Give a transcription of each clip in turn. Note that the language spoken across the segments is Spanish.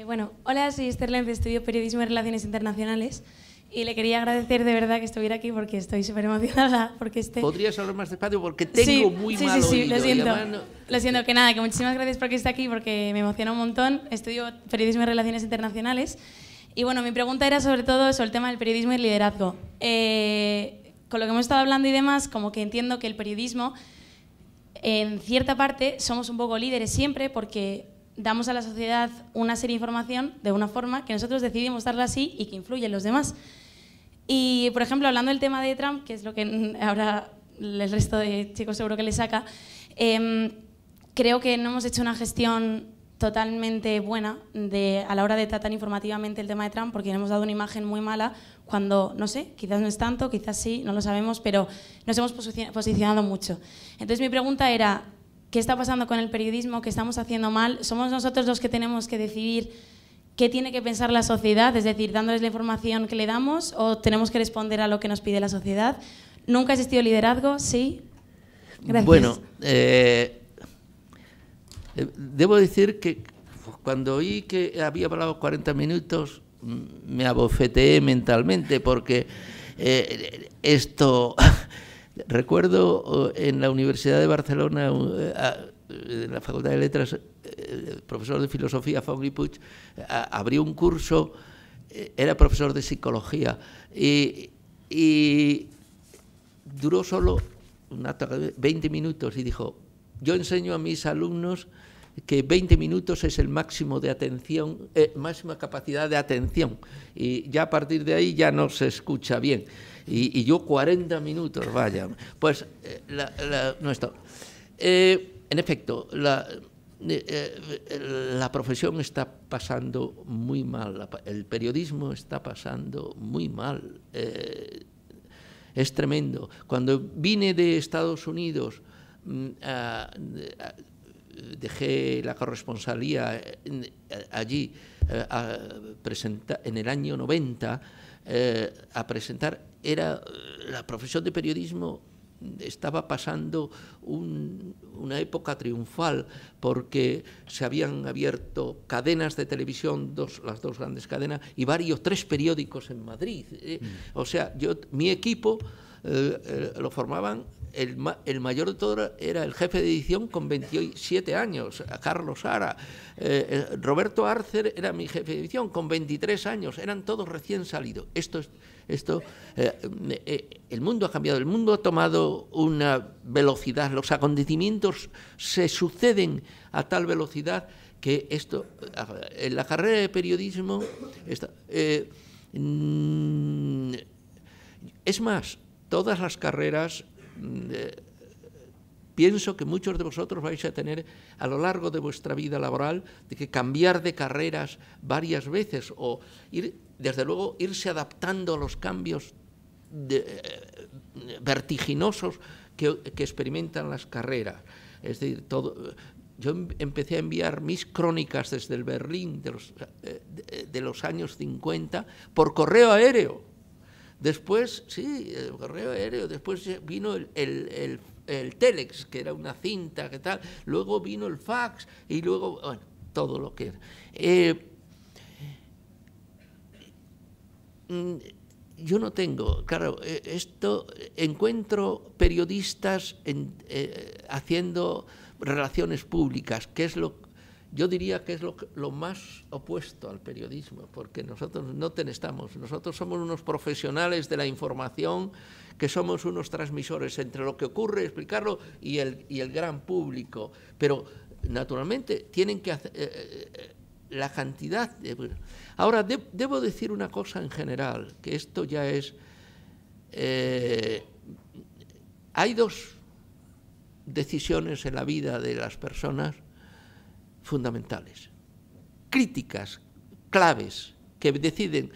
Eh, bueno, hola, soy Esther Lenz, estudio Periodismo y Relaciones Internacionales y le quería agradecer de verdad que estuviera aquí porque estoy súper emocionada. Porque este... ¿Podrías hablar más despacio? Porque tengo muy sí, Sí, sí, lo siento. Lo siento, que nada, que muchísimas gracias por que aquí porque me emociona un montón. Estudio Periodismo y Relaciones Internacionales y bueno, mi pregunta era sobre todo sobre el tema del periodismo y el liderazgo. Eh, con lo que hemos estado hablando y demás, como que entiendo que el periodismo, en cierta parte, somos un poco líderes siempre porque damos a la sociedad una serie de información de una forma que nosotros decidimos darla así y que influye en los demás. Y, por ejemplo, hablando del tema de Trump, que es lo que ahora el resto de chicos seguro que le saca, em, creo que no hemos hecho una gestión totalmente buena de, a la hora de tratar informativamente el tema de Trump, porque hemos dado una imagen muy mala cuando, no sé, quizás no es tanto, quizás sí, no lo sabemos, pero nos hemos posicionado mucho. Entonces mi pregunta era, qué está pasando con el periodismo, qué estamos haciendo mal. Somos nosotros los que tenemos que decidir qué tiene que pensar la sociedad, es decir, dándoles la información que le damos o tenemos que responder a lo que nos pide la sociedad. ¿Nunca ha existido liderazgo? Sí. Gracias. Bueno, eh, eh, debo decir que cuando oí que había hablado 40 minutos mm, me abofeteé mentalmente porque eh, esto... Recuerdo en la Universidad de Barcelona, eh, eh, en la Facultad de Letras, eh, el profesor de filosofía, Fauri abrió un curso, era profesor de psicología, y, duró solo 20 minutos y dijo, yo enseño a mis alumnos que 20 minutos es el máximo de atención, máxima capacidad de atención. Y ya a partir de ahí ya no se escucha bien y, yo 40 minutos, vaya. Pues eh, no está. Eh, en efecto, la, eh, la profesión está pasando muy mal, el periodismo está pasando muy mal. es tremendo. Cuando vine de Estados Unidos, mm, dejé la corresponsalía allí en el año 90 eh, a presentar era eh, la profesión de periodismo estaba pasando una época triunfal porque se habían abierto cadenas de televisión, dos, las dos grandes cadenas, y varios, tres periódicos en Madrid. Eh. Mm. O sea, yo, mi equipo lo formaban el, mayor de todos era el jefe de edición con 27 años, Carlos Ara eh, eh, Roberto Arcer era mi jefe de edición con 23 años, eran todos recién salidos. Esto, esto eh, el mundo ha cambiado, el mundo ha tomado una velocidad, los acontecimientos se suceden a tal velocidad que esto, en la carrera de periodismo, mm, es más, todas las carreras Mm, eh, pienso que muchos de vosotros vais a tener a lo largo de vuestra vida laboral de que cambiar de carreras varias veces o ir, desde luego, irse adaptando a los cambios eh, vertiginosos que, experimentan las carreras. Es decir, todo, yo em, empecé a enviar mis crónicas desde el Berlín de los, eh, de los años 50 por correo aéreo Después, sí, el correo aéreo, después vino el, el, telex, que era una cinta, que tal, luego vino el fax y luego, bueno, todo lo que era. Eh, mm, yo no tengo, claro, eh, esto encuentro periodistas eh, haciendo relaciones públicas, que es lo yo diría que es lo, más opuesto al periodismo, porque nosotros no tenemos, nosotros somos unos profesionales de la información, que somos unos transmisores entre lo que ocurre, explicarlo, y el, y el gran público. Pero, naturalmente, tienen que hacer eh, eh, la cantidad... De, ahora, debo decir una cosa en general, que esto ya es... Eh, hay dos decisiones en la vida de las personas fundamentales, críticas, claves, que deciden,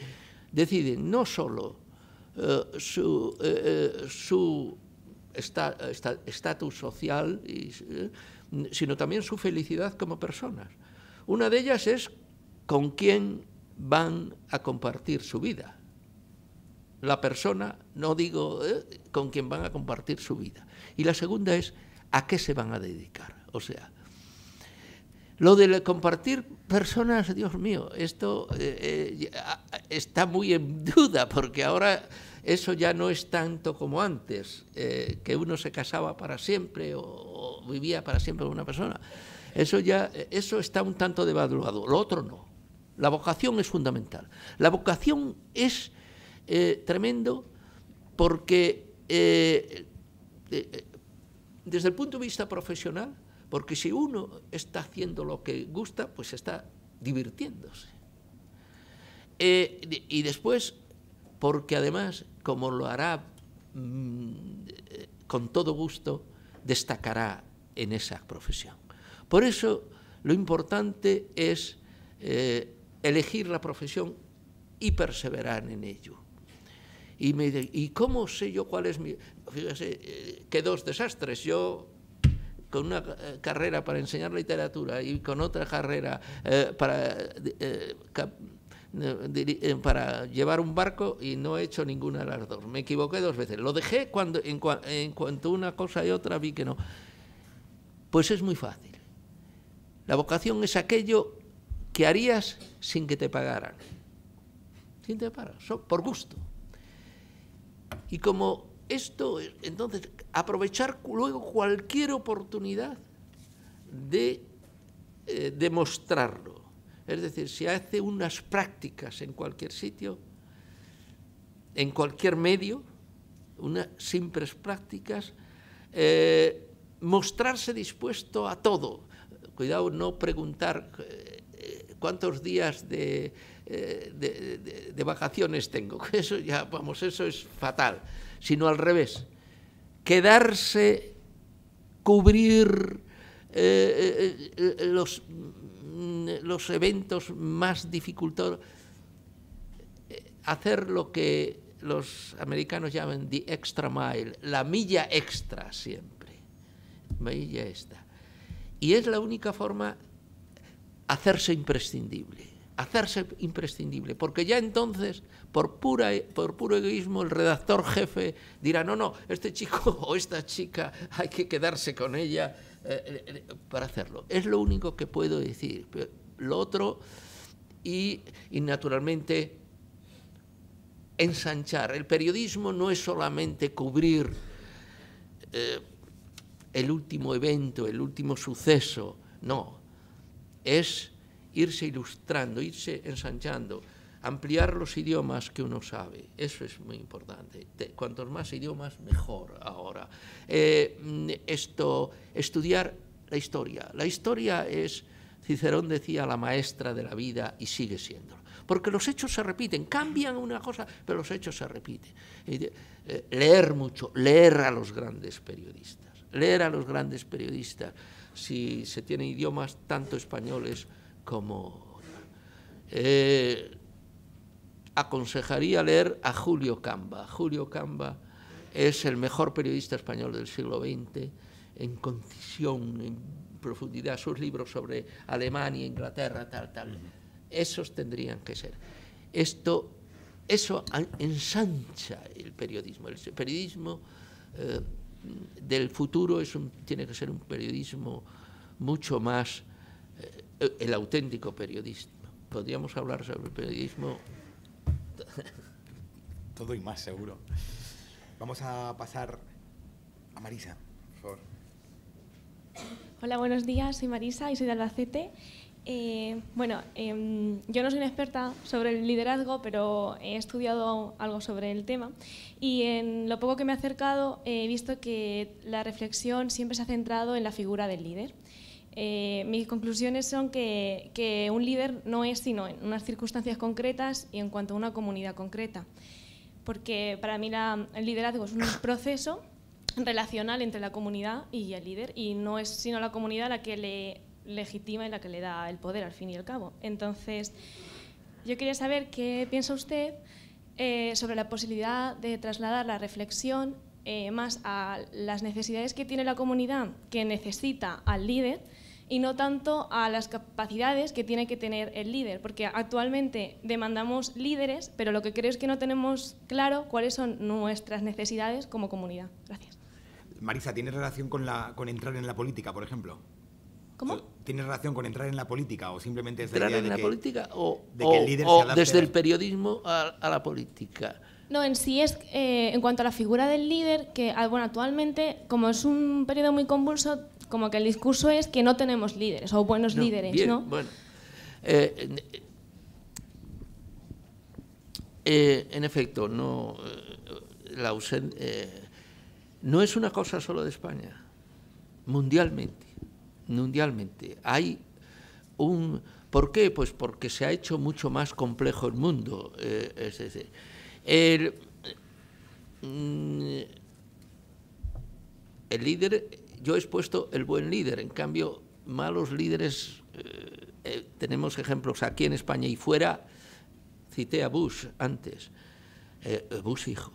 deciden no solo eh, su, eh, eh, estatus social, sino también su felicidad como personas. Una de ellas es con quién van a compartir su vida. La persona, no digo con quién van a compartir su vida. Y la segunda es a qué se van a dedicar. O sea, lo de compartir personas, Dios mío, esto eh, eh, está muy en duda porque ahora eso ya no es tanto como antes, eh, que uno se casaba para siempre o, vivía para siempre con una persona. Eso ya eso está un tanto devaluado, lo otro no. La vocación es fundamental. La vocación es tremendo porque desde el punto de vista profesional porque si uno está haciendo lo que gusta, pues está divirtiéndose. Eh, y después, porque además, como lo hará mm, con todo gusto, destacará en esa profesión. Por eso, lo importante es eh, elegir la profesión y perseverar en ello. Y ¿y cómo sé yo cuál es mi...? Fíjese, eh, qué dos desastres. Yo con una eh, carrera para enseñar literatura y con otra carrera eh, eh, para, llevar un barco y no he hecho ninguna de las dos. Me equivoqué dos veces. Lo dejé cuando en, cuanto una cosa y otra vi que no. Pues es muy fácil. La vocación es aquello que harías sin que te pagaran. Sin te pagaran, por gusto. Y como esto, entonces, aprovechar luego cualquier oportunidad de eh, demostrarlo. Es decir, si hace unas prácticas en cualquier sitio, en cualquier medio, unas simples prácticas, eh, mostrarse dispuesto a todo. Cuidado, no preguntar eh, cuántos días de, de, vacaciones tengo. Eso ya, vamos, eso es fatal sino al revés. Quedarse, cubrir eh, eh, eh, los, mm, los eventos más dificultosos, hacer lo que los americanos llaman the extra mile, la milla extra siempre, milla esta Y es la única forma hacerse imprescindible hacerse imprescindible, porque ya entonces, por, pura, e, por puro egoísmo, el redactor jefe dirá, no, no, este chico o esta chica hay que quedarse con ella eh, eh, eh, para hacerlo. Es lo único que puedo decir. Lo otro, y, naturalmente, ensanchar. El periodismo no es solamente cubrir el último evento, el último suceso, no, es irse ilustrando, irse ensanchando, ampliar los idiomas que uno sabe, eso es muy importante. cuantos más idiomas, mejor ahora. Eh, esto, estudiar la historia. La historia es, Cicerón decía, la maestra de la vida y sigue siendo. Porque los hechos se repiten, cambian una cosa, pero los hechos se repiten. Eh, leer mucho, leer a los grandes periodistas, leer a los grandes periodistas, si se tienen idiomas tanto españoles, como... Eh, aconsejaría leer a Julio Camba. Julio Camba es el mejor periodista español del siglo XX en concisión, en profundidad, sus libros sobre Alemania, Inglaterra, tal, tal. Esos tendrían que ser. Esto, eso ensancha el periodismo. El periodismo eh, del futuro tiene que ser un periodismo mucho más eh, el auténtico periodismo. Podríamos hablar sobre el periodismo. Todo y más, seguro. Vamos a pasar a Marisa, por favor. Hola, buenos días. Soy Marisa y soy de Albacete. Eh, bueno, em, yo no soy una experta sobre el liderazgo, pero he estudiado algo sobre el tema y en lo poco que me he acercado he visto que la reflexión siempre se ha centrado en la figura del líder. Eh, mis conclusiones son que, un líder no es sino en unas circunstancias concretas y en cuanto a una comunidad concreta. Porque para mí el liderazgo es un proceso relacional entre la comunidad y el líder y no es sino la comunidad la que le legitima y la que le da el poder al fin y al cabo. Entonces, yo quería saber qué piensa usted eh, sobre la posibilidad de trasladar la reflexión eh, más a las necesidades que tiene la comunidad que necesita al líder y no tanto a las capacidades que tiene que tener el líder, porque actualmente demandamos líderes, pero lo que creo es que no tenemos claro cuáles son nuestras necesidades como comunidad. Gracias. Marisa, ¿tienes relación con, la, con entrar en la política, por ejemplo? ¿Cómo? ¿Tienes relación con entrar en la política o simplemente desde entrar la de la política o, o desde el periodismo a, la política? No, en sí es eh, en cuanto a la figura del líder que ah, bueno actualmente como es un periodo muy convulso como que el discurso es que no tenemos líderes o buenos líderes, ¿no? Bueno. Eh, eh, en efecto, no, eh, la no es una cosa solo de España, mundialmente, mundialmente. Hay un... ¿Por qué? Pues porque se ha hecho mucho más complejo el mundo. es decir, el mm, líder yo he expuesto el buen líder, en cambio, malos líderes, eh, eh, tenemos ejemplos aquí en España y fuera, cité a Bush antes, eh, Bush hijo.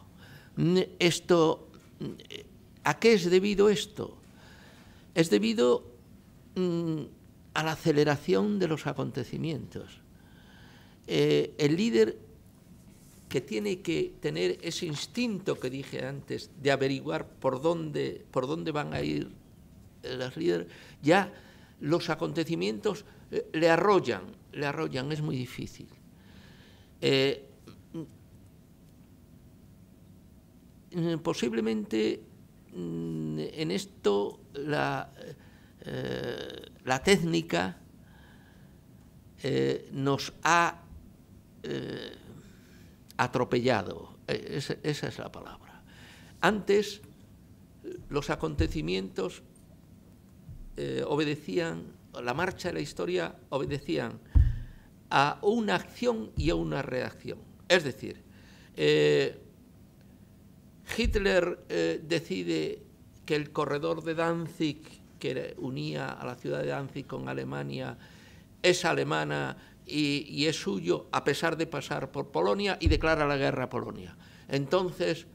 Mm, esto, mm, ¿A qué es debido esto? Es debido mm, a la aceleración de los acontecimientos. el líder que tiene que tener ese instinto que dije antes de averiguar por dónde, por dónde van a ir ya los acontecimientos eh, le arrollan, le arrollan, es muy difícil. Eh, mm, posiblemente mm, en esto la, eh, la técnica nos ha atropellado, e, esa es la palabra. Antes los acontecimientos eh, obedecían, la marcha de la historia obedecían a una acción y a una reacción. Es decir, eh, Hitler eh, decide que el corredor de Danzig, que unía a la ciudad de Danzig con Alemania, es alemana y, es suyo a pesar de pasar por Polonia y declara la guerra a Polonia. Entonces,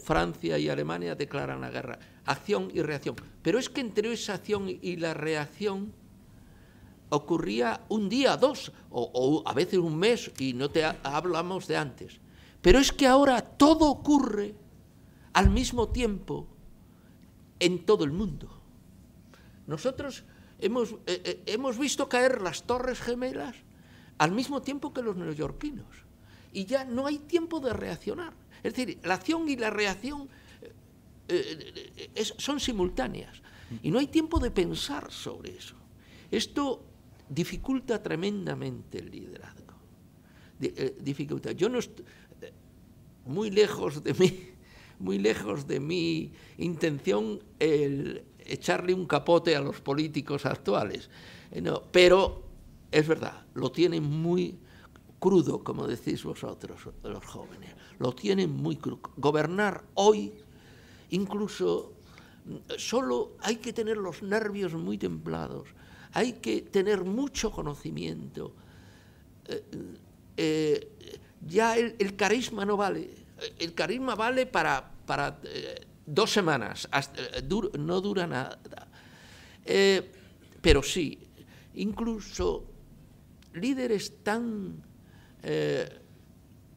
Francia y Alemania declaran la guerra acción y reacción. Pero es que entre esa acción y la reacción ocurría un día, dos, o, a veces un mes, y no te hablamos de antes. Pero es que ahora todo ocurre al mismo tiempo en todo el mundo. Nosotros hemos, eh, eh, hemos visto caer las torres gemelas al mismo tiempo que los neoyorquinos. Y ya no hay tiempo de reaccionar. Es decir, la acción y la reacción eh, eh, son simultáneas y no hay tiempo de pensar sobre eso. Esto dificulta tremendamente el liderazgo. Eh, dificulta. Yo no estoy muy lejos de mí, muy lejos de mi intención el echarle un capote a los políticos actuales. pero es verdad, lo tienen muy crudo, como decís vosotros, los jóvenes. Lo tienen muy crudo. Gobernar hoy Incluso mm, solo hay que tener los nervios muy templados, hay que tener mucho conocimiento. Eh, mm, eh, ya el, carisma no vale. El carisma vale para, eh, dos semanas, no dura nada. pero sí, incluso líderes tan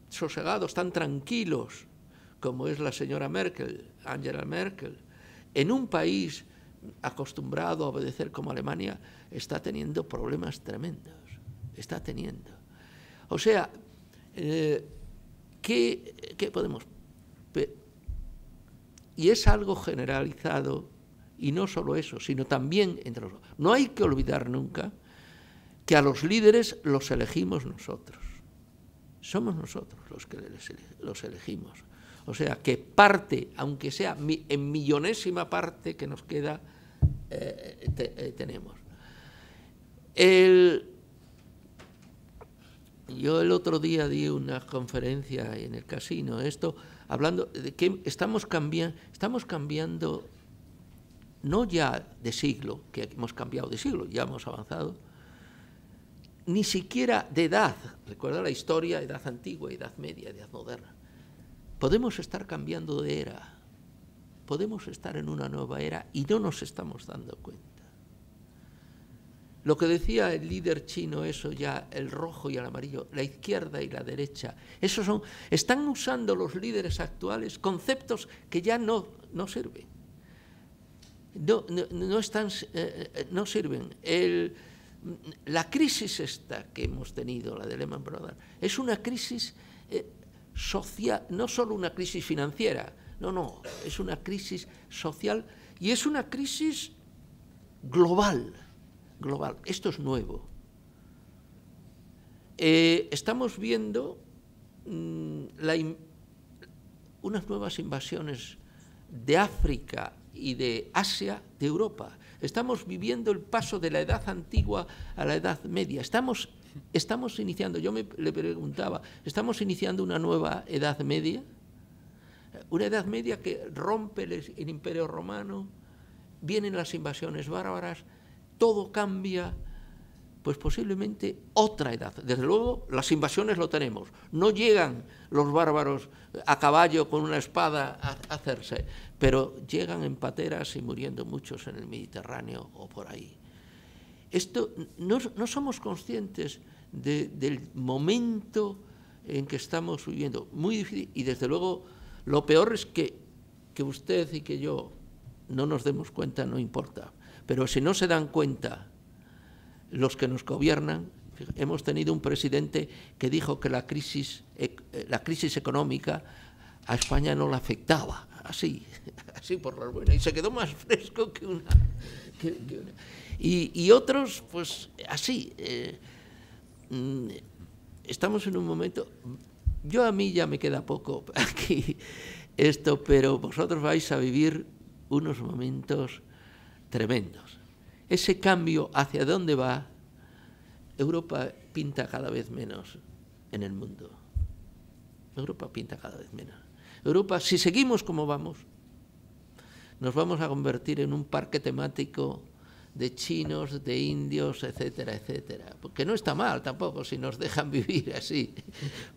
sosegados, tan tranquilos, como es la señora Merkel, Angela Merkel, en un país acostumbrado a obedecer como Alemania, está teniendo problemas tremendos. Está teniendo. O sea, eh, ¿qué, ¿qué, podemos...? Y es algo generalizado, y no solo eso, sino también entre los... No hay que olvidar nunca que a los líderes los elegimos nosotros. Somos nosotros los que los elegimos. O sea, que parte, aunque sea en millonésima parte que nos queda, eh, eh, tenemos. yo el otro día di una conferencia en el casino, esto, hablando de que estamos, cambiando, estamos cambiando, no ya de siglo, que hemos cambiado de siglo, ya hemos avanzado, ni siquiera de edad. Recuerda la historia, edad antigua, edad media, edad moderna. Podemos estar cambiando de era, podemos estar en una nueva era y no nos estamos dando cuenta. Lo que decía el líder chino, eso ya, el rojo y el amarillo, la izquierda y la derecha, esos son, están usando los líderes actuales conceptos que ya no, no sirven. No, están, eh, eh, no sirven. la crisis esta que hemos tenido, la de Lehman Brothers, es una crisis no solo una crisis financiera, no, no, es una crisis social y es una crisis global, global. Esto es nuevo. Eh, estamos viendo mm, unas nuevas invasiones de África y de Asia de Europa. Estamos viviendo el paso de la Edad Antigua a la Edad Media. Estamos Estamos iniciando, yo me, le preguntaba, ¿estamos iniciando una nueva Edad Media? Una Edad Media que rompe el, el Imperio Romano, vienen las invasiones bárbaras, todo cambia, pues posiblemente otra edad. Desde luego, las invasiones lo tenemos. No llegan los bárbaros a caballo con una espada a hacerse, pero llegan en pateras y muriendo muchos en el Mediterráneo o por ahí. Esto, no, somos conscientes del momento en que estamos viviendo. Muy difícil. Y desde luego, lo peor es que, usted y que yo no nos demos cuenta, no importa. Pero si no se dan cuenta los que nos gobiernan, hemos tenido un presidente que dijo que la crisis, eh, la crisis económica a España no la afectaba, así, así por lo bueno y se quedó más fresco que que una. Y, otros, pues así. Eh, mm, estamos en un momento, yo a mí ya me queda poco aquí esto, pero vosotros vais a vivir unos momentos tremendos. Ese cambio hacia dónde va, Europa pinta cada vez menos en el mundo. Europa pinta cada vez menos. Europa, si seguimos como vamos, nos vamos a convertir en un parque temático de chinos, de indios, etcétera, etcétera. Porque no está mal tampoco si nos dejan vivir así.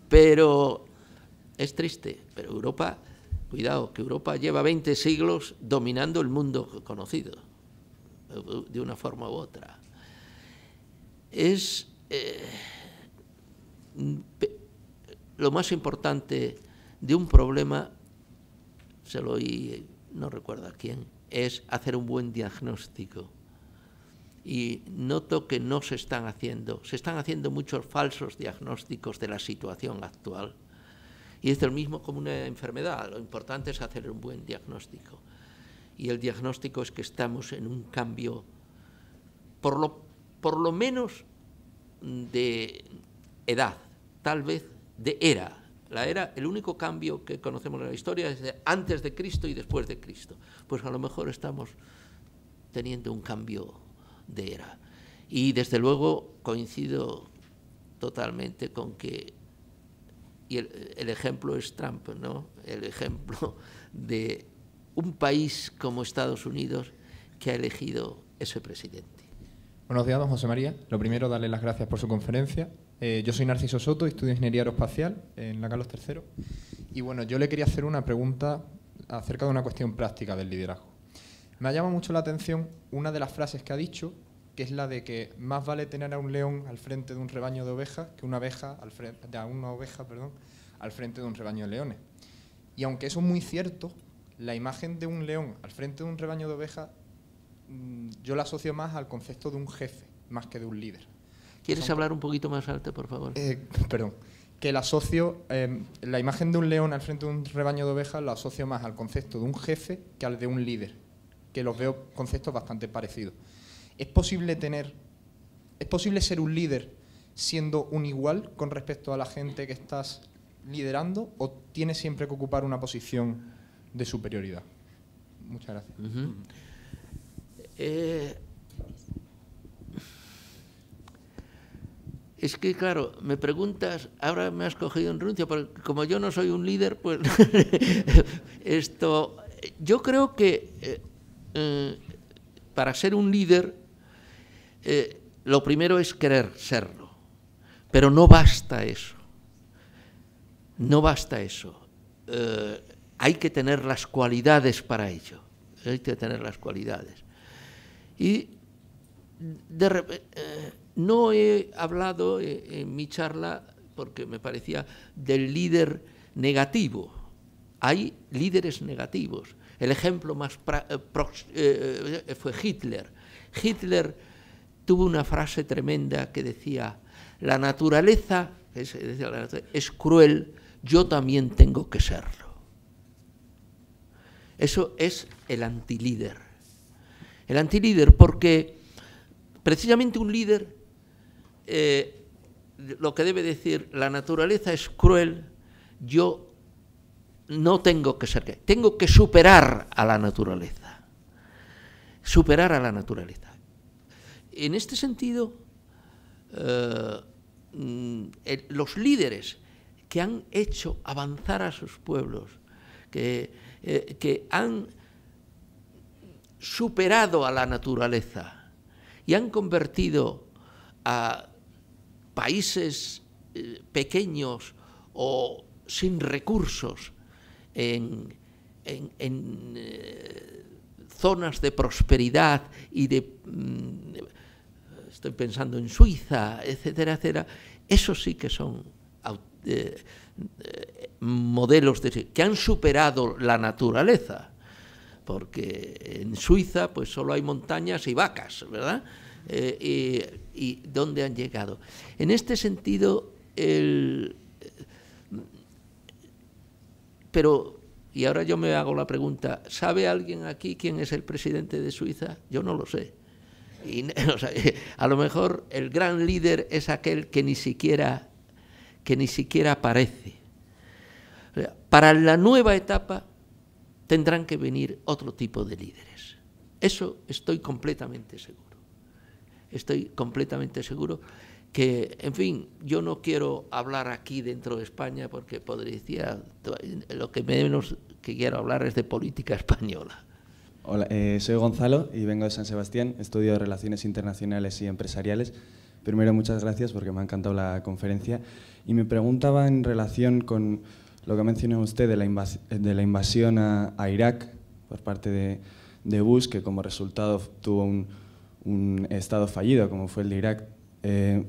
Pero es triste. Pero Europa, cuidado, que Europa lleva 20 siglos dominando el mundo conocido, de una forma u otra. Es eh, lo más importante de un problema, se lo oí, no recuerdo a quién, es hacer un buen diagnóstico y noto que no se están haciendo. Se están haciendo muchos falsos diagnósticos de la situación actual. Y es lo mismo como una enfermedad, lo importante es hacer un buen diagnóstico. Y el diagnóstico es que estamos en un cambio, por lo, por lo menos de edad, tal vez de era. La era, el único cambio que conocemos en la historia es antes de Cristo y después de Cristo. Pues a lo mejor estamos teniendo un cambio de ERA. Y desde luego coincido totalmente con que, y el, ejemplo es Trump, ¿no? El ejemplo de un país como Estados Unidos que ha elegido ese presidente. Buenos días, don José María. Lo primero, darle las gracias por su conferencia. Eh, yo soy Narciso Soto, estudio Ingeniería Aeroespacial en la Carlos III. Y bueno, yo le quería hacer una pregunta acerca de una cuestión práctica del liderazgo. Me ha llamado mucho la atención una de las frases que ha dicho, que es la de que más vale tener a un león al frente de un rebaño de ovejas que una abeja al frente, a una oveja, perdón, al frente de un rebaño de leones. Y aunque eso es muy cierto, la imagen de un león al frente de un rebaño de ovejas yo la asocio más al concepto de un jefe, más que de un líder. ¿Quieres hablar un poquito más alto, por favor? perdón. Que la asocio, la imagen de un león al frente de un rebaño de ovejas la asocio más al concepto de un jefe que al de un líder que los veo conceptos bastante parecidos. ¿Es posible tener, es posible ser un líder siendo un igual con respecto a la gente que estás liderando o tienes siempre que ocupar una posición de superioridad? Muchas gracias. Eh, es que, claro, me preguntas, ahora me has cogido en runcio, porque como yo no soy un líder, pues esto, yo creo que... Eh, eh, para ser un líder, eh, lo primero es querer serlo. Pero no basta eso. No basta eso. Eh, hay que tener las cualidades para ello. Hay que tener las cualidades. Y no he hablado en mi charla, porque me parecía, del líder negativo. Hay líderes negativos el ejemplo más eh, eh, eh, fue Hitler. Hitler tuvo una frase tremenda que decía, la naturaleza es, cruel, yo también tengo que serlo. Eso es el antilíder. El antilíder porque precisamente un líder eh, lo que debe decir, la naturaleza es cruel, yo no tengo que ser, tengo que superar a la naturaleza. Superar a la naturaleza. En este sentido, eh, mm, los líderes que han hecho avanzar a sus pueblos, eh, que, han superado a la naturaleza y han convertido a países eh, pequeños o sin recursos en, eh, zonas de prosperidad y de, mm, estoy pensando en Suiza, etcétera, etcétera, eso sí que son eh, eh, modelos que han superado la naturaleza, porque en Suiza pues solo hay montañas y vacas, ¿verdad? y, dónde han llegado. En este sentido, el, pero, y ahora yo me hago la pregunta, ¿sabe alguien aquí quién es el presidente de Suiza? Yo no lo sé. a lo mejor el gran líder es aquel que ni siquiera, que ni siquiera aparece. para la nueva etapa tendrán que venir otro tipo de líderes. Eso estoy completamente seguro. Estoy completamente seguro que, en fin, yo no quiero hablar aquí dentro de España porque podría ah, lo que menos que quiero hablar es de política española. Hola, eh, soy Gonzalo y vengo de San Sebastián, estudio Relaciones Internacionales y Empresariales. Primero, muchas gracias porque me ha encantado la conferencia. Y me preguntaba en relación con lo que mencionó usted de la, de la invasión a, Irak por parte de, Bush, que como resultado tuvo un, estado fallido, como fue el de Irak. Eh,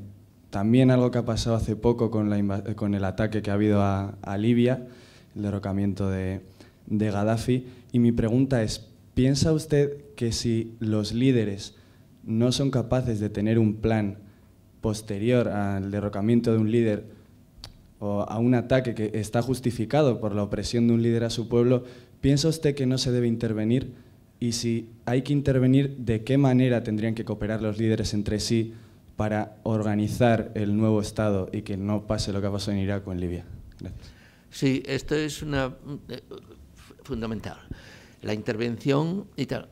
también algo que ha pasado hace poco con, el ataque que ha habido a, Libia, el derrocamiento de, de Gaddafi. Y mi pregunta es, ¿piensa usted que si los líderes no son capaces de tener un plan posterior al derrocamiento de un líder o a un ataque que está justificado por la opresión de un líder a su pueblo, ¿piensa usted que no se debe intervenir? Y si hay que intervenir, ¿de qué manera tendrían que cooperar los líderes entre sí para organizar el nuevo Estado y que no pase lo que pasó en Irak o en Libia? Sí, esto es una eh, fundamental. La intervención y tal.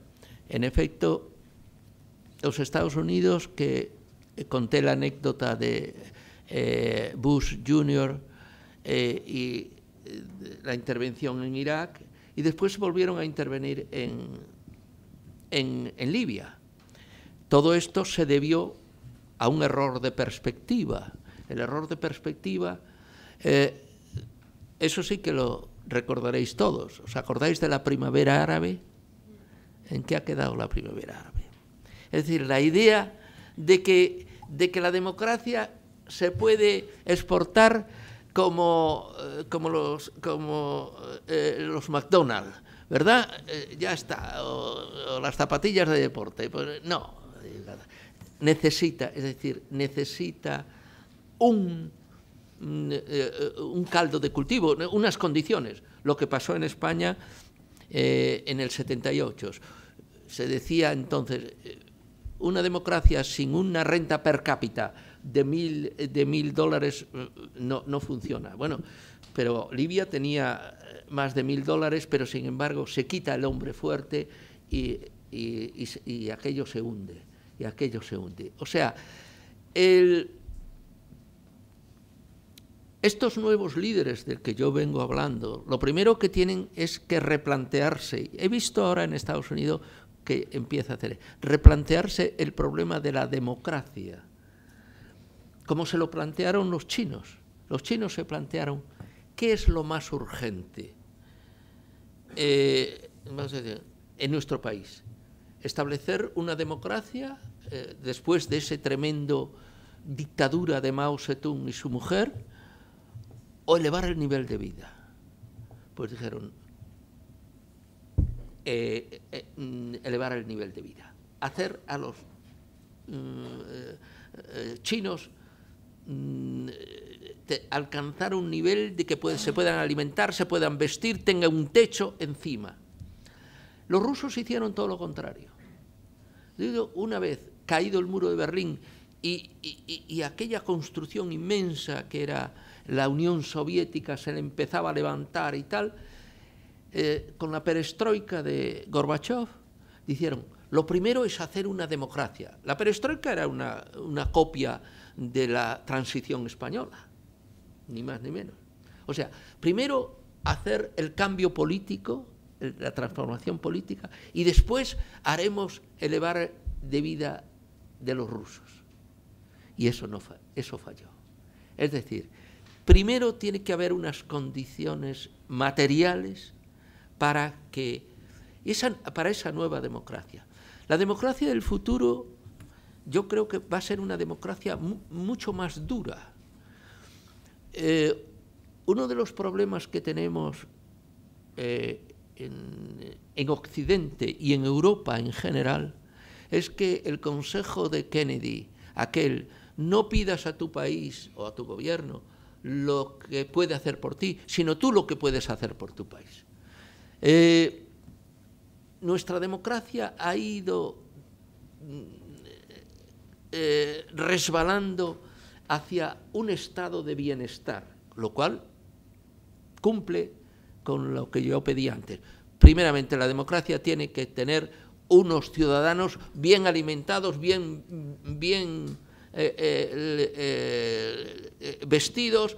En efecto, los Estados Unidos, que eh, conté la anécdota de eh, Bush Jr. y la intervención en Irak, y después volvieron a intervenir en, en, en Libia. Todo esto se debió a un error de perspectiva. El error de perspectiva, eh, eso sí que lo recordaréis todos. ¿Os acordáis de la primavera árabe? ¿En qué ha quedado la primavera árabe? Es decir, la idea de que, de que la democracia se puede exportar como, eh, como los, como, eh, los McDonald's, ¿verdad? ya está, o, las zapatillas de deporte. Pues, no, necesita, es decir, necesita un, mm, eh, eh, un caldo de cultivo, unas condiciones. Lo que pasó en España eh, en el 78. Se decía entonces, una democracia sin una renta per cápita de mil, de mil dólares no, no funciona. Bueno, pero Libia tenía más de mil dólares, pero sin embargo se quita el hombre fuerte y aquello se hunde y aquello se hunde. O sea, estos nuevos líderes del que yo vengo hablando, lo primero que tienen es que replantearse. He visto ahora en Estados Unidos que empieza a hacer, replantearse el problema de la democracia, como se lo plantearon los chinos. Los chinos se plantearon qué es lo más urgente eh, en nuestro país. Establecer una democracia eh, después de ese tremendo dictadura de Mao Zedong y su mujer, o elevar el nivel de vida. Pues dijeron, eh, eh, elevar el nivel de vida, hacer a los mm, chinos mm, alcanzar un nivel de que se puedan alimentar, se puedan vestir, tengan un techo encima. Los rusos hicieron todo lo contrario. Digo, una vez caído el muro de Berlín y, aquella construcción inmensa que era la Unión Soviética se le empezaba a levantar y tal, eh, con la perestroika de Gorbachev, dijeron, lo primero es hacer una democracia. La perestroika era una, una copia de la transición española, ni más ni menos. O sea, primero hacer el cambio político, la transformación política, y después haremos elevar de vida de los rusos. Y eso, no, eso falló. Es decir, primero tiene que haber unas condiciones materiales para que esa, para esa nueva democracia. La democracia del futuro yo creo que va a ser una democracia mucho más dura. Eh, uno de los problemas que tenemos eh, en Occidente y en Europa en general es que el consejo de Kennedy, aquel, no pidas a tu país o a tu gobierno lo que puede hacer por ti, sino tú lo que puedes hacer por tu país. Eh, nuestra democracia ha ido mm, eh, resbalando hacia un estado de bienestar, lo cual cumple con lo que yo pedí antes. Primeramente, la democracia tiene que tener unos ciudadanos bien alimentados, bien, bien eh, eh, eh, vestidos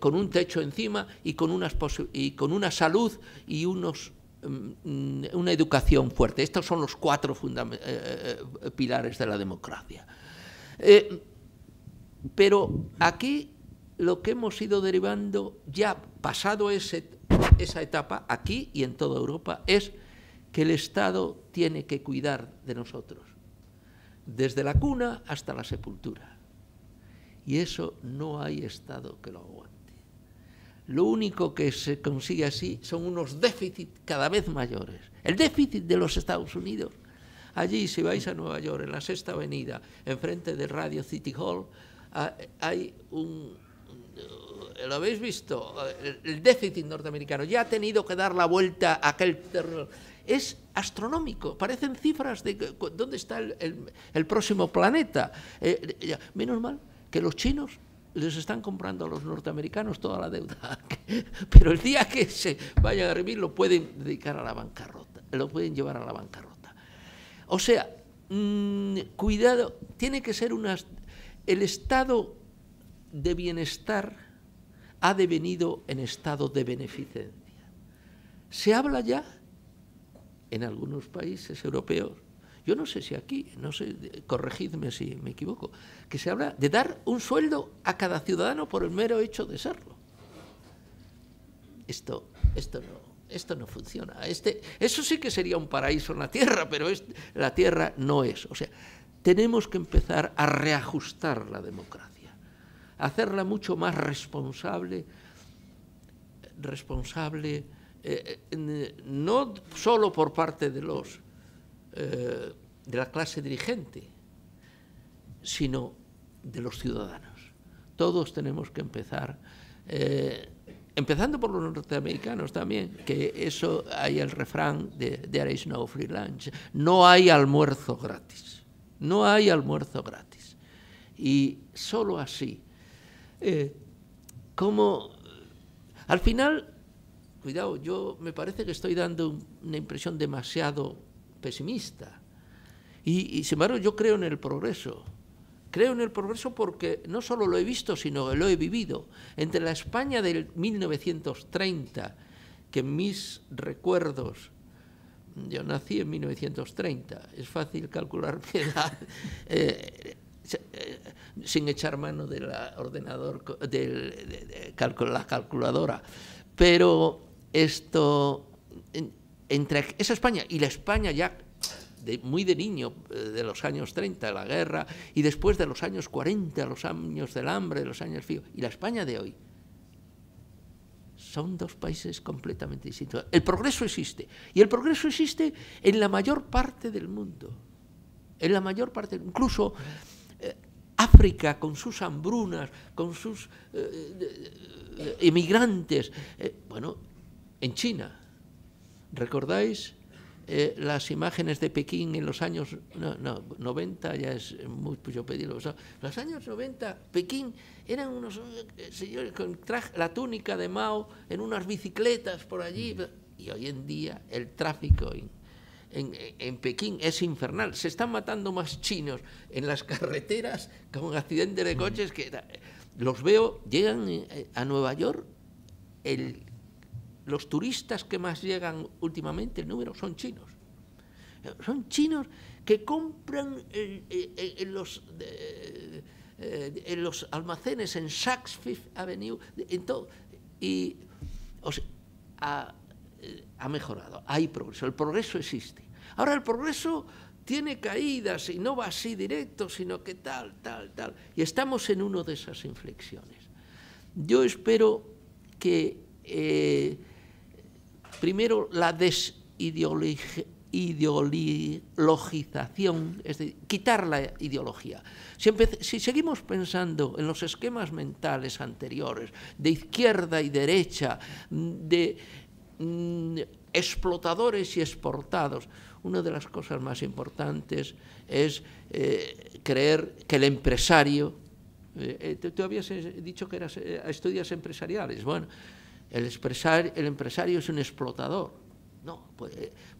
con un techo encima y con, y con una salud y unos mm, una educación fuerte. Estos son los cuatro pilares de la democracia. pero aquí lo que hemos ido derivando ya pasado ese, esa etapa aquí y en toda Europa es que el Estado tiene que cuidar de nosotros, desde la cuna hasta la sepultura. Y eso no hay Estado que lo aguante. Lo único que se consigue así son unos déficits cada vez mayores. El déficit de los Estados Unidos. Allí, si vais a Nueva York, en la Sexta Avenida, enfrente de Radio City Hall, ah, hay un, lo habéis visto, el, déficit norteamericano. Ya ha tenido que dar la vuelta a aquel es astronómico. Parecen cifras de dónde está el, próximo planeta. Eh, menos mal que los chinos les están comprando a los norteamericanos toda la deuda, pero el día que se vayan a revivir lo pueden dedicar a la bancarrota, lo pueden llevar a la bancarrota. O sea, mm, cuidado, tiene que ser una... El estado de bienestar ha devenido en estado de beneficencia. Se habla ya en algunos países europeos, yo no sé si aquí, no sé, corregidme si me equivoco, que se habla de dar un sueldo a cada ciudadano por el mero hecho de serlo. Esto, esto no. Esto no funciona. Este, eso sí que sería un paraíso en la Tierra, pero la Tierra no es. O sea, tenemos que empezar a reajustar la democracia, a hacerla mucho más responsable, responsable eh, eh, no solo por parte de los eh, de la clase dirigente, sino de los ciudadanos. Todos tenemos que empezar, empezando por los norteamericanos también, que eso hay el refrán de, de There is no free lunch, no hay almuerzo gratis, no hay almuerzo gratis. Y solo así, como al final cuidado, yo me parece que estoy dando una impresión demasiado pesimista. Y, sin embargo yo creo en el progreso. Creo en el progreso porque no solo lo he visto, sino que lo he vivido. Entre la España del 1930, que mis recuerdos, yo nací en 1930, es fácil calcular mi edad, eh, eh, sin echar mano del ordenador, de, la calculadora. Pero esto entre esa España y la España ya muy de niño, eh, de los años 30, la guerra, y después de los años 40, los años del hambre, los años fríos, y la España de hoy, son dos países completamente distintos. El progreso existe, y el progreso existe en la mayor parte del mundo, en la mayor parte, incluso... Eh, África, con sus hambrunas, con sus eh, emigrantes. bueno, en China. ¿Recordáis eh, las imágenes de Pekín en los años no, 90? Ya es mucho pues pedirlo. los años 90, Pekín eran unos eh, señores con la túnica de Mao en unas bicicletas por allí. Mm. Y hoy en día el tráfico en, en, Pekín es infernal. Se están matando más chinos en las carreteras con accidentes de mm. coches que eh, los veo, llegan a Nueva York el los turistas que más llegan últimamente, el número, son chinos. Son chinos que compran eh, eh, eh, en, los, almacenes en Saks Fifth Avenue, en todo. Y ha, mejorado, hay progreso, el progreso existe. Ahora el progreso tiene caídas y no va así directo, sino que tal, tal, tal. Y estamos en una de esas inflexiones. Yo espero que Primero, la desideologización, es decir, quitar la ideología. Si, seguimos pensando en los esquemas mentales anteriores, de izquierda y derecha, de mm, explotadores y exportados, una de las cosas más importantes es eh, creer que el empresario, eh, eh, tú, habías dicho que eras estudios estudias empresariales, bueno, el, el empresario es un explotador. No,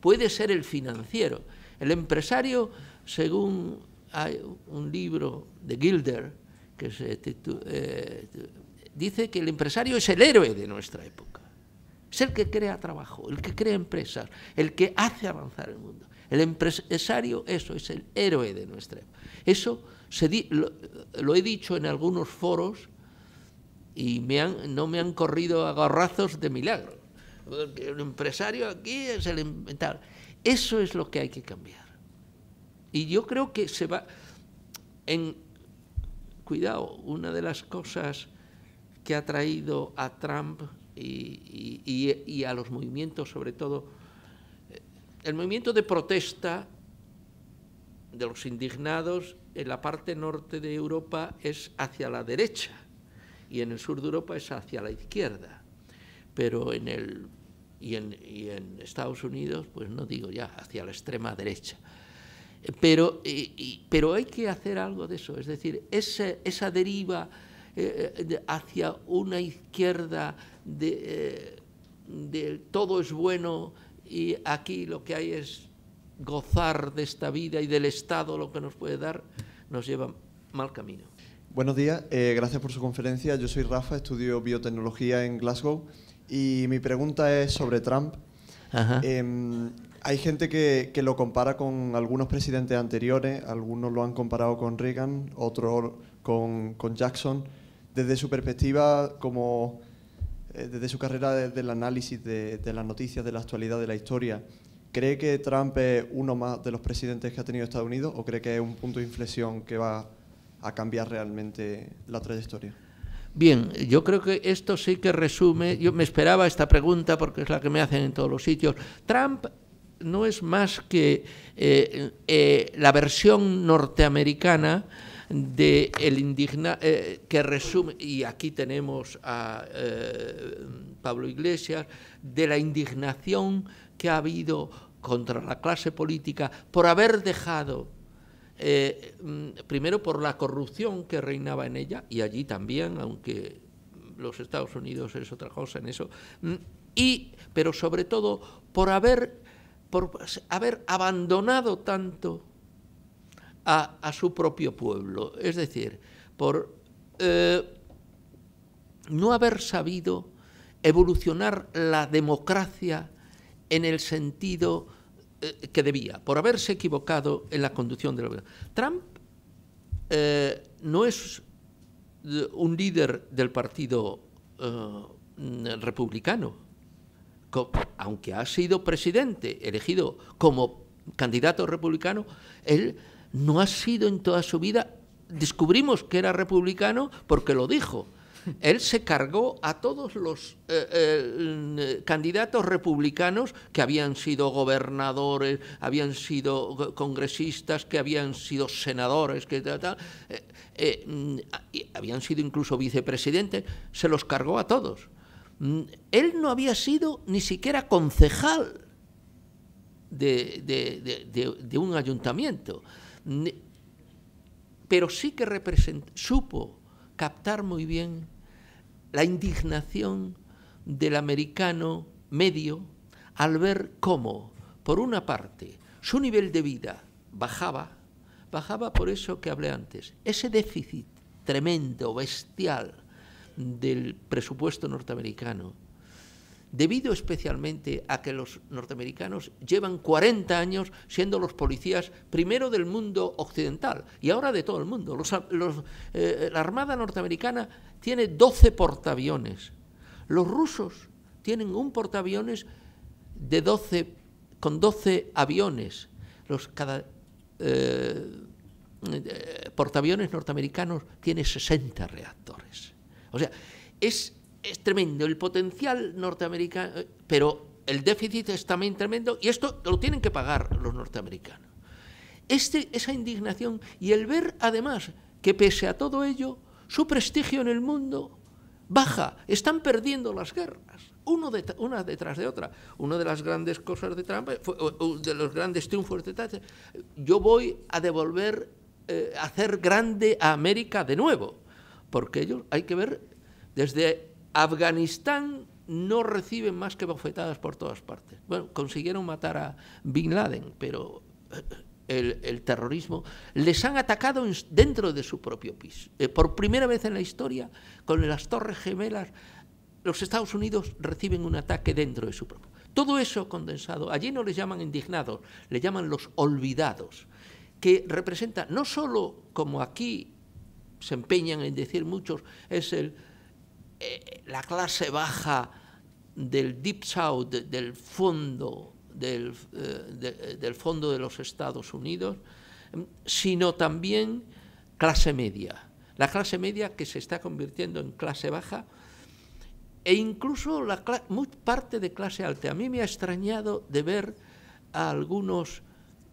puede, ser el financiero. El empresario, según hay un libro de Gilder, que se eh, dice que el empresario es el héroe de nuestra época. Es el que crea trabajo, el que crea empresas, el que hace avanzar el mundo. El empresario, eso, es el héroe de nuestra época. Eso se lo he dicho en algunos foros y me han, no me han corrido a de milagro. El empresario aquí es el... inventario. Eso es lo que hay que cambiar. Y yo creo que se va... En, cuidado, una de las cosas que ha traído a Trump y, a los movimientos, sobre todo, eh, el movimiento de protesta de los indignados en la parte norte de Europa es hacia la derecha y en el sur de Europa es hacia la izquierda. Pero en el, y en, Estados Unidos, pues no digo ya, hacia la extrema derecha. Pero, pero hay que hacer algo de eso, es decir, esa, deriva eh, eh, hacia una izquierda eh, de todo es bueno y aquí lo que hay es gozar de esta vida y del Estado lo que nos puede dar, nos lleva mal camino. Buenos días, eh, gracias por su conferencia. Yo soy Rafa, estudio biotecnología en Glasgow y mi pregunta es sobre Trump. Em, hay gente que, lo compara con algunos presidentes anteriores, algunos lo han comparado con Reagan, otros con, Jackson. Desde su perspectiva, como eh, desde su carrera desde el análisis de, de las noticias, de la actualidad, de la historia, ¿cree que Trump es uno más de los presidentes que ha tenido Estados Unidos o cree que es un punto de inflexión que va a cambiar realmente la trayectoria. Bien, yo creo que esto sí que resume, yo me esperaba esta pregunta porque es la que me hacen en todos los sitios. Trump no es más que eh, eh, la versión norteamericana de el indigna eh, que resume y aquí tenemos a Pablo Iglesias de la indignación que ha habido contra la clase política por haber dejado eh, mm, primero por la corrupción que reinaba en ella, y allí también, aunque los Estados Unidos es otra cosa en eso, mm, y, pero sobre todo por haber, por haber abandonado tanto a, su propio pueblo, es decir, por eh, no haber sabido evolucionar la democracia en el sentido eh, que debía por haberse equivocado en la conducción de la Trump eh, no es eh, un líder del partido republicano, aunque ha sido presidente, elegido como candidato republicano, él no ha sido en toda su vida, descubrimos que era republicano porque lo dijo, él se cargó a todos los eh, eh, eh, candidatos republicanos que habían sido gobernadores, habían sido congresistas, que habían sido senadores, que tal, mm, habían sido incluso vicepresidentes, se los cargó a todos. Mm, él no había sido ni siquiera concejal de, un ayuntamiento, mm, pero sí que supo captar muy bien la indignación del americano medio al ver cómo, por una parte, su nivel de vida bajaba, bajaba por eso que hablé antes, ese déficit tremendo, bestial del presupuesto norteamericano debido especialmente a que los norteamericanos llevan 40 años siendo los policías primero del mundo occidental y ahora de todo el mundo. Eh, la Armada norteamericana tiene 12 portaaviones. Los rusos tienen un portaaviones de 12, con 12 aviones. Los, cada eh, eh, portaaviones norteamericanos tiene 60 reactores. O sea, es es tremendo el potencial norteamericano, pero el déficit es también tremendo y esto lo tienen que pagar los norteamericanos. Este, esa indignación y el ver además que pese a todo ello, su prestigio en el mundo baja, están perdiendo las guerras, una detrás de otra. Una de las grandes cosas de Trump, de los grandes triunfos de Trump, yo voy a devolver, eh, a hacer grande a América de nuevo, porque ellos hay que ver desde Afganistán no recibe más que bofetadas por todas partes. Bueno, consiguieron matar a Bin Laden, pero eh, el, terrorismo les han atacado dentro de su propio piso. Eh, por primera vez en la historia, con las Torres Gemelas, los Estados Unidos reciben un ataque dentro de su propio. Todo eso condensado, allí no les llaman indignados, le llaman los olvidados, que representa no solo como aquí se empeñan en decir muchos, es el eh, la clase baja del Deep South, del fondo del, eh, de, eh, fondo de los Estados Unidos, mm, sino también clase media. La clase media que se está convirtiendo en clase baja e incluso la parte de clase alta. A mí me ha extrañado de ver a algunos,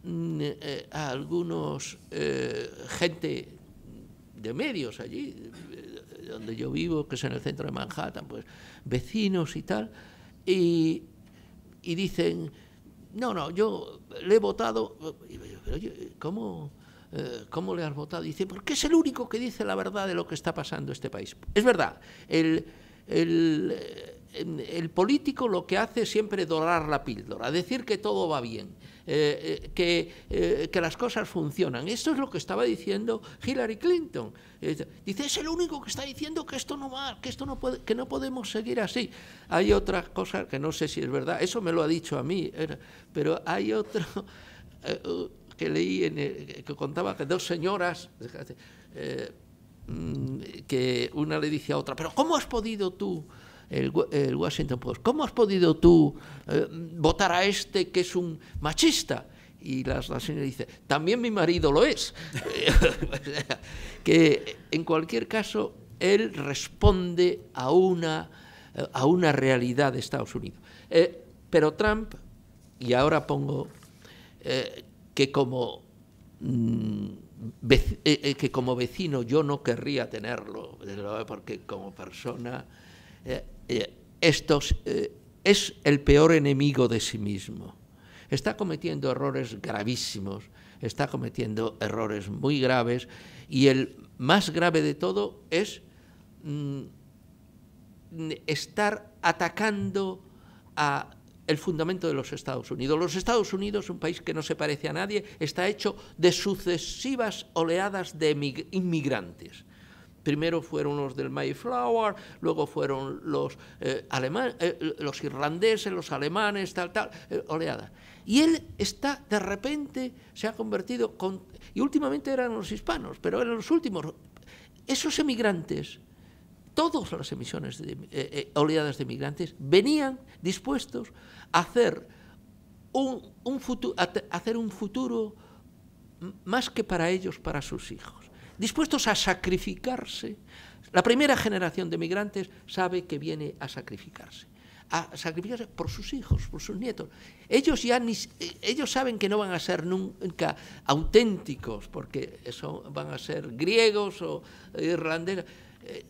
mm, a algunos gente de medios allí, donde yo vivo, que es en el centro de Manhattan, pues vecinos y tal, y, y dicen, no, no, yo le he votado, pero oye, ¿cómo, eh, ¿cómo le has votado? Y dice, porque es el único que dice la verdad de lo que está pasando en este país. Es verdad, el, el eh, el político lo que hace es siempre dorar la píldora, decir que todo va bien, eh, eh, eh, que, las cosas funcionan. Esto es lo que estaba diciendo Hillary Clinton. dice, es el único que está diciendo que esto no va, que, esto no puede, que no podemos seguir así. Hay otra cosa que no sé si es verdad, eso me lo ha dicho a mí, pero hay otro uh, que leí, en que contaba que dos señoras mm, que una le dice a otra, pero ¿cómo has podido tú el, Washington Post, ¿cómo has podido tú eh, votar a este que es un machista? Y la, señora dice, también mi marido lo es. que en cualquier caso, él responde a una, eh, a una realidad de Estados Unidos. Eh, pero Trump, y ahora pongo que como... Mm, que como vecino yo no querría tenerlo, porque como persona eh, eh, Esto eh, es el peor enemigo de sí mismo. Está cometiendo errores gravísimos, está cometiendo errores muy graves y el más grave de todo es mm, estar atacando a el fundamento de los Estados Unidos. Los Estados Unidos, un país que no se parece a nadie, está hecho de sucesivas oleadas de inmigrantes. Primero fueron los del Mayflower, luego fueron los, eh, eh, irlandeses, los alemanes, tal, tal, eh, oleada. Y él está, de repente, se ha convertido, con, y últimamente eran los hispanos, pero eran los últimos. Esos emigrantes, todas las emisiones oleadas de emigrantes, venían dispuestos a hacer futuro, a hacer un futuro más que para ellos, para sus hijos dispuestos a sacrificarse. La primera generación de migrantes sabe que viene a sacrificarse, a sacrificarse por sus hijos, por sus nietos. Ellos ya ellos saben que no van a ser nunca auténticos, porque van a ser griegos o irlandeses. Eh,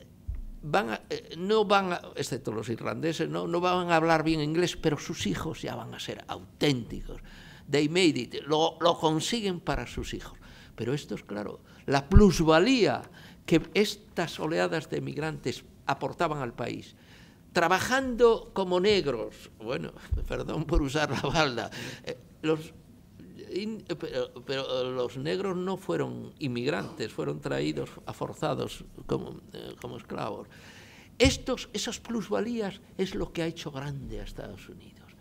van eh, no van, excepto los irlandeses, no, no van a hablar bien inglés, pero sus hijos ya van a ser auténticos. They made it, lo, lo consiguen para sus hijos. Pero esto es, claro, la plusvalía que estas oleadas de migrantes aportaban al país. Trabajando como negros, bueno, perdón por usar la balda, eh, los pero, los negros no fueron inmigrantes, fueron traídos forzados eh, como, esclavos. Estos, esas plusvalías es lo que ha hecho grande a Estados Unidos.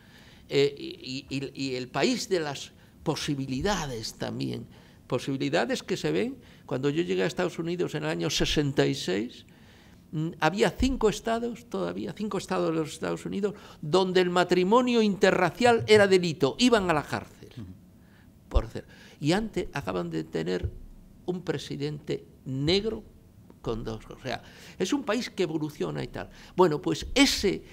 Eh, y, el país de las posibilidades también, posibilidades que se ven cuando yo llegué a Estados Unidos en el año 66, mm, había cinco estados, todavía cinco estados de los Estados Unidos, donde el matrimonio interracial era delito, iban a la cárcel. Por y antes acaban de tener un presidente negro con dos. O sea, es un país que evoluciona y tal. Bueno, pues ese,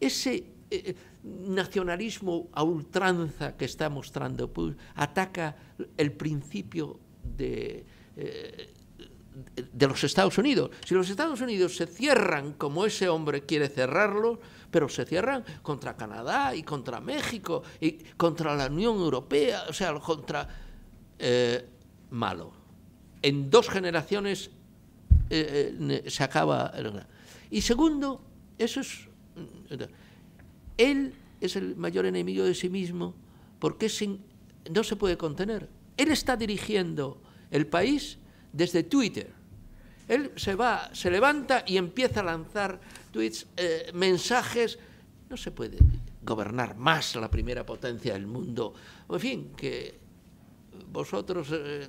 ese eh, eh, nacionalismo a ultranza que está mostrando pues, ataca el principio de, eh, de los Estados Unidos. Si los Estados Unidos se cierran como ese hombre quiere cerrarlo, pero se cierran contra Canadá y contra México y contra la Unión Europea, o sea, contra eh, malo. En dos generaciones eh, se acaba. Y segundo, eso es mm, él es el mayor enemigo de sí mismo porque no se puede contener. Él está dirigiendo el país desde Twitter. Él se va, se levanta y empieza a lanzar tweets, eh, mensajes. No se puede gobernar más la primera potencia del mundo. En fin, que vosotros eh,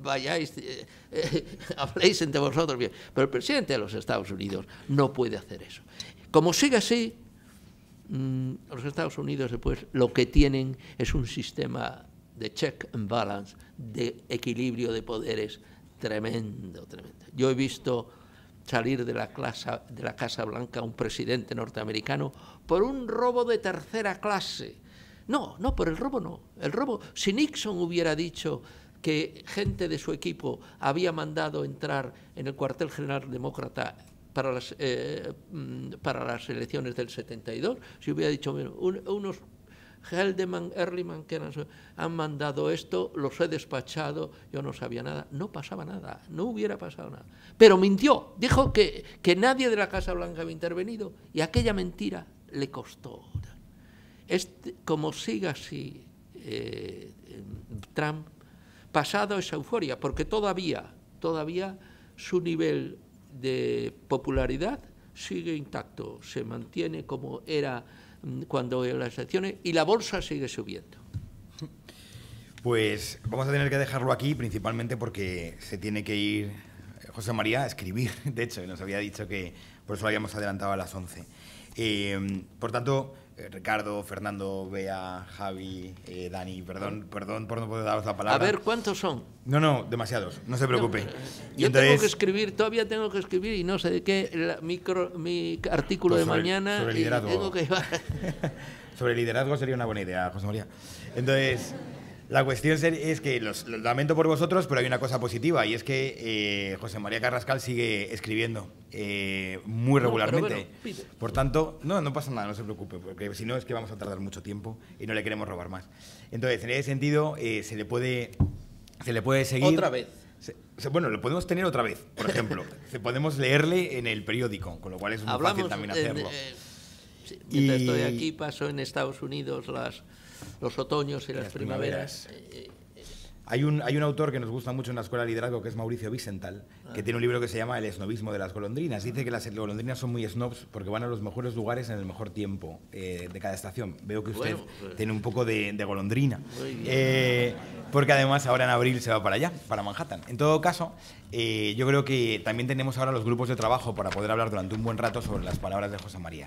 vayáis, eh, habléis entre vosotros bien. Pero el presidente de los Estados Unidos no puede hacer eso. Como sigue así, mm, los Estados Unidos después lo que tienen es un sistema de check and balance, de equilibrio de poderes tremendo, tremendo. Yo he visto salir de la, clase, de la Casa Blanca un presidente norteamericano por un robo de tercera clase. No, no, por el robo no. El robo, si Nixon hubiera dicho que gente de su equipo había mandado entrar en el cuartel general demócrata para las, eh, mm, para las elecciones del 72, si hubiera dicho unos Heldeman, Erliman, que han mandado esto, los he despachado, yo no sabía nada. No pasaba nada, no hubiera pasado nada. Pero mintió, dijo que, nadie de la Casa Blanca había intervenido y aquella mentira le costó. Este, como siga así eh, Trump, pasado esa euforia, porque todavía, todavía su nivel de popularidad sigue intacto, se mantiene como era cuando las acciones y la bolsa sigue subiendo. Pues vamos a tener que dejarlo aquí, principalmente porque se tiene que ir eh, José María a escribir, de hecho, nos había dicho que por eso lo habíamos adelantado a las 11. Eh, por tanto, eh, Ricardo, Fernando, Bea, Javi, eh, Dani, perdón, perdón por no poder daros la palabra. A ver, ¿cuántos son? No, no, demasiados, no se preocupe. yo tengo que escribir, todavía tengo que escribir y no sé de qué, mi artículo pues de mañana. Sobre liderazgo. sobre liderazgo sería una buena idea, José María. Entonces... La cuestión es que los, lamento por vosotros, pero hay una cosa positiva y es que eh, José María Carrascal sigue escribiendo eh, muy regularmente. por tanto, no, no pasa nada, no se preocupe, porque si no es que vamos a tardar mucho tiempo y no le queremos robar más. Entonces, en ese sentido, eh, se le puede se le puede seguir. Otra vez. bueno, lo podemos tener otra vez, por ejemplo. se, podemos leerle en el periódico, con lo cual es muy fácil también hacerlo. mientras estoy aquí, paso en Estados Unidos las los otoños y, las, primaveras. Eh, eh, hay un, autor que nos gusta mucho en la Escuela de Liderazgo, que es Mauricio Vicental, que ah. tiene un libro que se llama El esnobismo de las golondrinas. Dice que las golondrinas son muy snobs porque van a los mejores lugares en el mejor tiempo eh, de cada estación. Veo que usted pues. tiene un poco de, golondrina. porque además ahora en abril se va para allá, para Manhattan. En todo caso, yo creo que también tenemos ahora los grupos de trabajo para poder hablar durante un buen rato sobre las palabras de José María.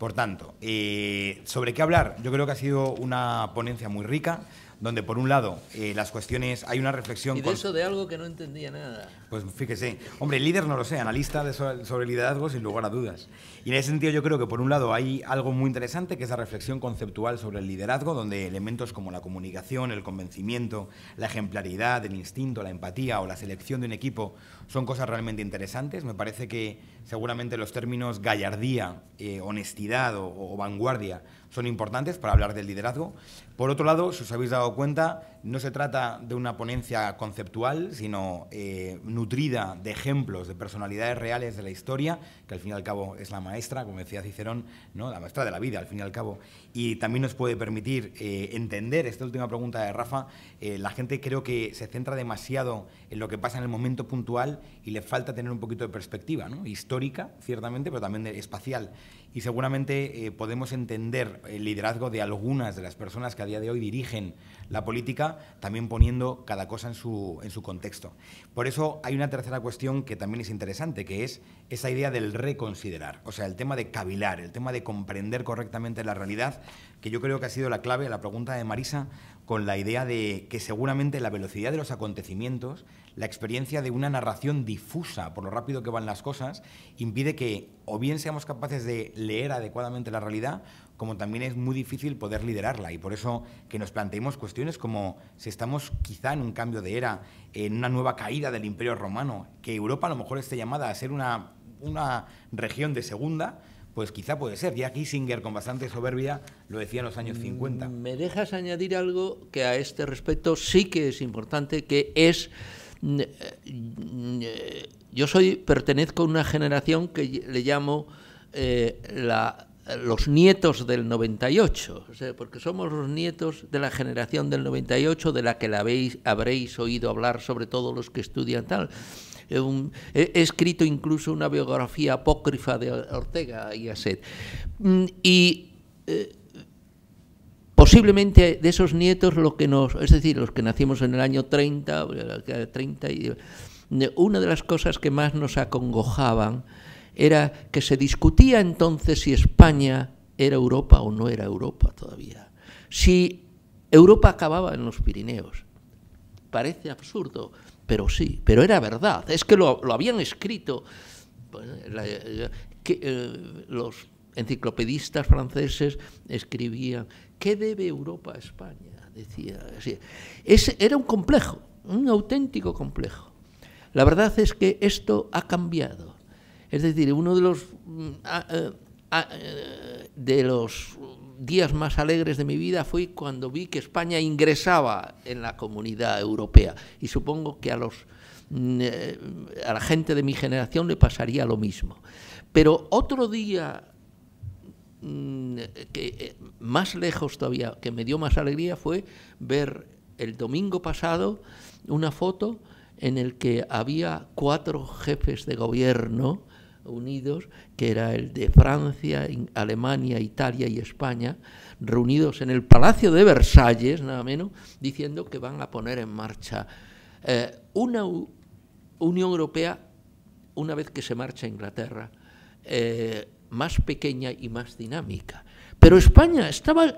Por tanto, eh, ¿sobre qué hablar? Yo creo que ha sido una ponencia muy rica, donde por un lado eh, las cuestiones, hay una reflexión... Y eso de algo que no entendía nada. Pues fíjese, hombre, líder no lo sé, analista de sobre, sobre liderazgo sin lugar a dudas. Y en ese sentido yo creo que por un lado hay algo muy interesante, que es la reflexión conceptual sobre el liderazgo, donde elementos como la comunicación, el convencimiento, la ejemplaridad, el instinto, la empatía o la selección de un equipo son cosas realmente interesantes. Me parece que seguramente los términos gallardía, eh, honestidad o, o vanguardia son importantes para hablar del liderazgo. Por otro lado, si os habéis dado cuenta, no se trata de una ponencia conceptual, sino eh, nutrida de ejemplos, de personalidades reales de la historia, que al fin y al cabo es la maestra, como decía Cicerón, ¿no? la maestra de la vida, al fin y al cabo y también nos puede permitir eh, entender, esta última pregunta de Rafa, eh, la gente creo que se centra demasiado en lo que pasa en el momento puntual y le falta tener un poquito de perspectiva, histórica, ciertamente, pero también espacial. Y seguramente eh, podemos entender el liderazgo de algunas de las personas que a día de hoy dirigen la política, también poniendo cada cosa en su, en su contexto. Por eso hay una tercera cuestión que también es interesante, que es esa idea del reconsiderar, o sea, el tema de cavilar, el tema de comprender correctamente la realidad que yo creo que ha sido la clave, la pregunta de Marisa, con la idea de que seguramente la velocidad de los acontecimientos, la experiencia de una narración difusa por lo rápido que van las cosas, impide que o bien seamos capaces de leer adecuadamente la realidad, como también es muy difícil poder liderarla. Y por eso que nos planteemos cuestiones como si estamos quizá en un cambio de era, en una nueva caída del Imperio Romano, que Europa a lo mejor esté llamada a ser una región de segunda, pues quizá puede ser. Ya Kissinger, con bastante soberbia, lo decía en los años 50. Mm, ¿Me dejas añadir algo que a este respecto sí que es importante, que es... Mm, eh, mm, eh, yo soy, pertenezco a una generación que le llamo eh, la, los nietos del 98, o sea, porque somos los nietos de la generación del 98, de la que la habéis, habréis oído hablar, sobre todo los que estudian tal he, escrito incluso una biografía apócrifa de Ortega y Gasset. Mm, y eh, posiblemente de esos nietos, lo que nos, es decir, los que nacimos en el año 30, 30 eh, una de las cosas que más nos acongojaban era que se discutía entonces si España era Europa o no era Europa todavía. Si Europa acababa en los Pirineos. Parece absurdo, pero sí, pero era verdad. Es que lo, habían escrito eh, eh, los enciclopedistas franceses escribían, ¿qué debe Europa a España? Decía, era un complejo, un auténtico complejo. La verdad es que esto ha cambiado. Es decir, uno de los, mm, eh, de los días más alegres de mi vida fue cuando vi que España ingresaba en la comunidad europea. Y supongo que a, los, mm, eh, a la gente de mi generación le pasaría lo mismo. Pero otro día mm, que eh, más lejos todavía, que me dio más alegría fue ver el domingo pasado una foto en el que había cuatro jefes de gobierno Unidos, que era el de Francia, Alemania, Italia y España, reunidos en el Palacio de Versalles, nada menos, diciendo que van a poner en marcha eh, una Unión Europea, una vez que se marcha Inglaterra, eh, más pequeña y más dinámica. Pero España estaba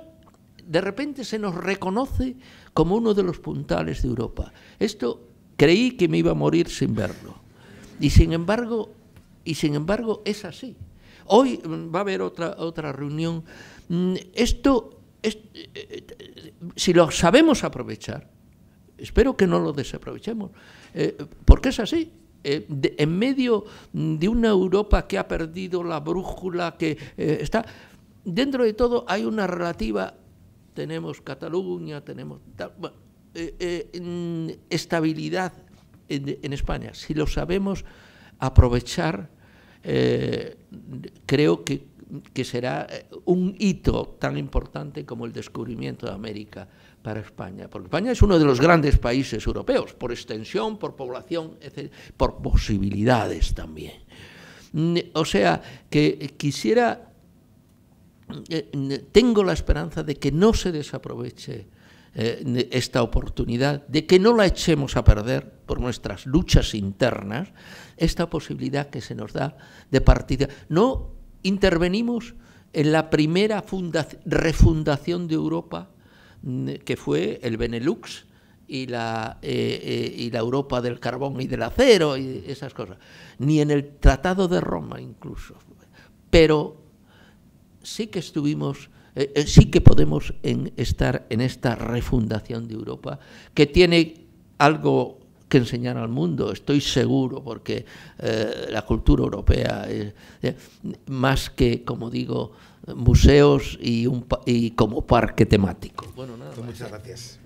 de repente se nos reconoce como uno de los puntales de Europa. Esto creí que me iba a morir sin verlo. Y sin embargo, y sin embargo es así. Hoy mm, va a haber otra, otra reunión. Mm, esto, eh, eh, si lo sabemos aprovechar, espero que no lo desaprovechemos, eh, porque es así. en medio de una Europa que ha perdido la brújula, que está... Dentro de todo hay una relativa, tenemos Cataluña, tenemos mm, estabilidad en, en España. Si lo sabemos aprovechar, eh, creo que, que será eh, un hito tan importante como el descubrimiento de América para España, porque España es uno de los grandes países europeos, por extensión, por población, por posibilidades también. Mm, o sea, que quisiera, eh, tengo la esperanza de que no se desaproveche eh, esta oportunidad de que no la echemos a perder por nuestras luchas internas, esta posibilidad que se nos da de partida. No intervenimos en la primera refundación de Europa, mm, que fue el Benelux y la, eh, eh, y la Europa del carbón y del acero y esas cosas, ni en el Tratado de Roma incluso. Pero sí que estuvimos eh, eh, sí que podemos en estar en esta refundación de Europa, que tiene algo que enseñar al mundo, estoy seguro, porque eh, la cultura europea, es más que, como digo, museos y, un, como parque temático. Pues muchas gracias.